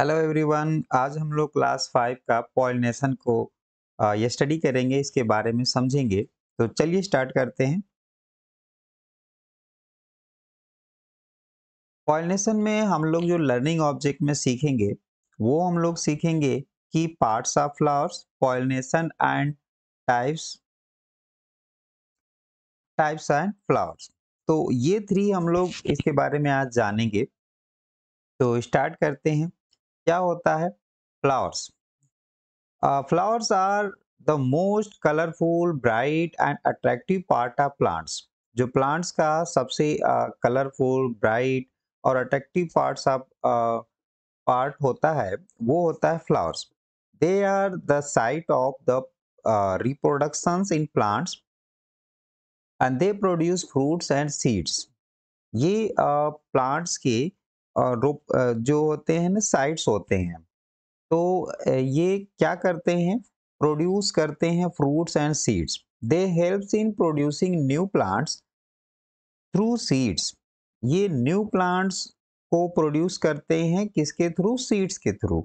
hello everyone आज हम लोग क्लास फाइव का पॉलिनेशन को स्टडी करेंगे इसके बारे में समझेंगे तो चलिए स्टार्ट करते हैं पॉलिनेशन में हम लोग जो लर्निंग ऑब्जेक्ट में सीखेंगे वो हम लोग सीखेंगे कि parts of flowers pollination and types types and flowers तो ये थ्री हम लोग इसके बारे में आज जानेंगे तो स्टार्ट करते हैं क्या होता है flowers flowers are the most colourful bright and attractive part of plants जो प्लांट्स का सबसे कलरफुल uh, ब्राइट और अट्रैक्टिव पार्ट्स ऑफ पार्ट होता है वो होता है flowers they are the site of the reproduction in plants and they produce fruits and seeds ये प्लांट्स uh, के रोप जो होते हैं ना साइड्स होते हैं तो ये क्या करते हैं प्रोड्यूस करते हैं fruits and seeds they helps in producing new plants through seeds ये न्यू प्लांट्स को प्रोड्यूस करते हैं किसके थ्रू सीड्स के through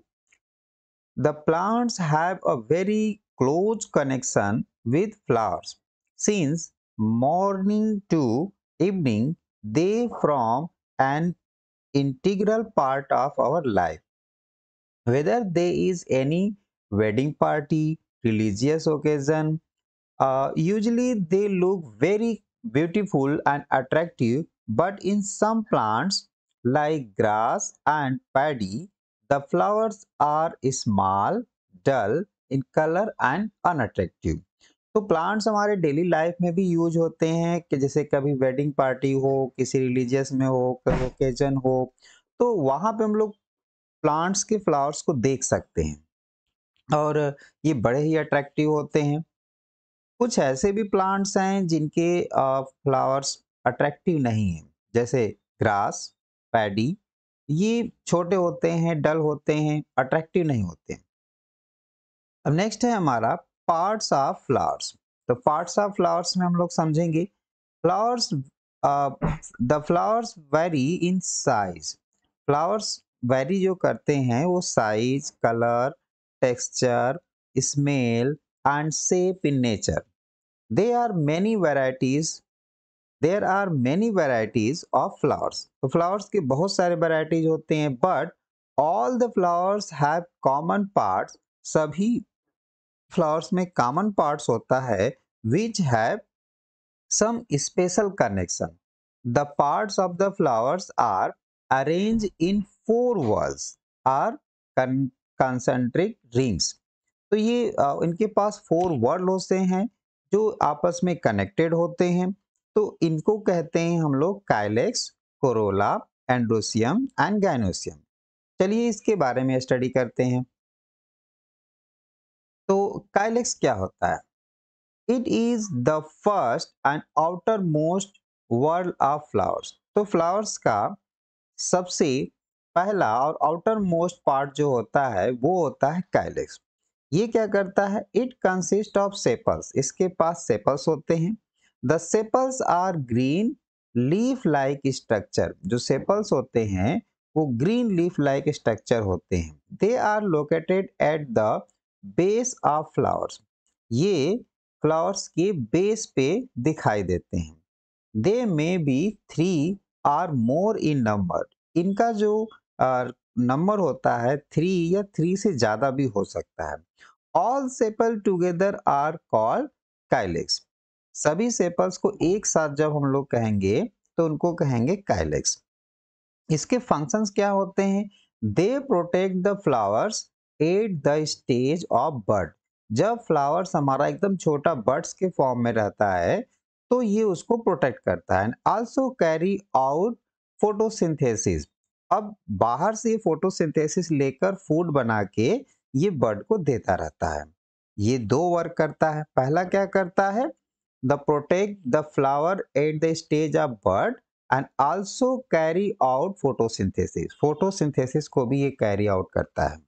the plants have a very close connection with flowers since morning to evening they from and integral part of our life whether there is any wedding party religious occasion uh, usually they look very beautiful and attractive but in some plants like grass and paddy the flowers are small dull in color and unattractive तो plants हमारे daily life में भी use होते हैं कि जैसे कभी wedding party हो किसी रिलीजियस में हो कभी ओकेजन हो तो वहाँ पे हम लोग प्लांट्स के फ्लावर्स को देख सकते हैं और ये बड़े ही अट्रैक्टिव होते हैं कुछ ऐसे भी प्लांट्स हैं जिनके फ्लावर्स अट्रैक्टिव नहीं हैं जैसे ग्रास पैडी ये छोटे होते हैं डल होते हैं अट्रैक्टिव नहीं होते अब नेक्स्ट है हमारा पार्ट्स ऑफ फ्लावर्स तो पार्ट्स ऑफ फ्लावर्स में हम लोग समझेंगे flowers the flowers vary in size flowers vary जो करते हैं वो size colour texture smell and shape in nature they are many varieties there are many varieties of flowers तो फ्लावर्स के बहुत सारे वेराइटीज होते हैं but all the flowers have common parts सभी फ्लावर्स में कॉमन पार्ट्स होता है which have some special connection the parts of the flowers are arrange in four whorls or concentric rings तो ये इनके पास फोर वर्ल्ड होते हैं जो आपस में कनेक्टेड होते हैं तो इनको कहते हैं हम लोग calyx corolla androecium and gynoecium चलिए इसके बारे में स्टडी करते हैं तो काइलेक्स क्या होता है it is the first and outermost whorl of flowers तो फ्लावर्स का सबसे पहला और आउटर मोस्ट पार्ट जो होता है वो होता है काइलेक्स ये क्या करता है इट कंसिस्ट ऑफ सेपल्स इसके पास सेपल्स होते हैं the sepals are green leaf like structure जो सेपल्स होते हैं वो ग्रीन लीफ लाइक स्ट्रक्चर होते हैं they are located at the base of flowers ये फ्लावर्स के बेस पे दिखाई देते हैं they may be three or more in number इनका जो नंबर होता है थ्री या थ्री से ज़्यादा भी हो सकता है all sepal together are called calyx सभी सेपल्स को एक साथ जब हम लोग कहेंगे तो उनको कहेंगे काइलेक्स इसके फंक्शंस क्या होते हैं they protect the flowers at the stage of bud जब फ्लावर्स हमारा एकदम छोटा बर्ड्स के फॉर्म में रहता है तो ये उसको प्रोटेक्ट करता है and also carry out photosynthesis अब बाहर से फोटोसिंथेसिस लेकर फूड बना के ये बर्ड को देता रहता है ये दो वर्क करता है पहला क्या करता है the protect the flower at the stage of bud and also carry out photosynthesis photosynthesis को भी ये कैरी आउट करता है